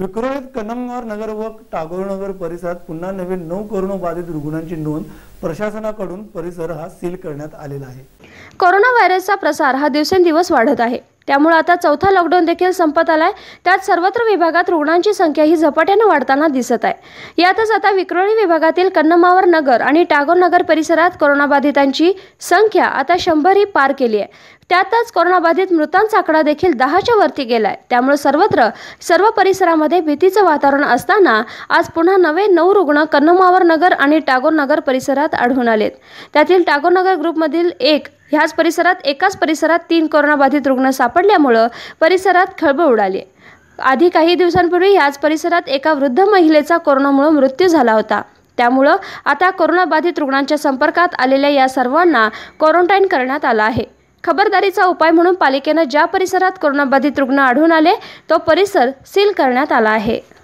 विक्रोळीत कनमगार नगर व टागोर नगर परिसरात पुन्हा नवीन नऊ कोरोना बाधित रुग्णांची नोंद प्रशासनाकडून परिसर हा सील करण्यात आलेला आहे कोरोना व्हायरसचा प्रसार हा दिवसेंदिवस वाढत आहे त्यामुळे आता चौथा लॉकडाऊन देखील संपत आलाय त्यात सर्वत्र विभागात रुग्णांची संख्या ही झपाट्यानं वाढताना दिसत आहे यातच आता विक्रोळी विभागातील कन्नमावर नगर आणि टागोर नगर परिसरात कोरोनाबाधितांची संख्या आता शंभर ही पार केली आहे त्यातच कोरोनाबाधित मृतांचा आकडा देखील दहाच्या वरती गेलाय त्यामुळे सर्वत्र सर्व परिसरामध्ये भीतीचं वातावरण असताना आज पुन्हा नवे नऊ रुग्ण कन्नमावर नगर आणि टागोर नगर परिसरात आढळून आलेत त्यातील टागोर नगर ग्रुपमधील एक ह्याच परिसरात एकाच परिसरात तीन कोरोनाबाधित रुग्ण सापडल्यामुळं परिसरात खळबळ उडाली आधी काही दिवसांपूर्वी ह्याच परिसरात एका वृद्ध महिलेचा कोरोनामुळे मृत्यू झाला होता त्यामुळं आता कोरोनाबाधित रुग्णांच्या संपर्कात आलेल्या या सर्वांना क्वारंटाईन करण्यात आला आहे खबरदारीचा उपाय म्हणून पालिकेनं ज्या परिसरात कोरोनाबाधित रुग्ण आढळून आले तो परिसर सील करण्यात आला आहे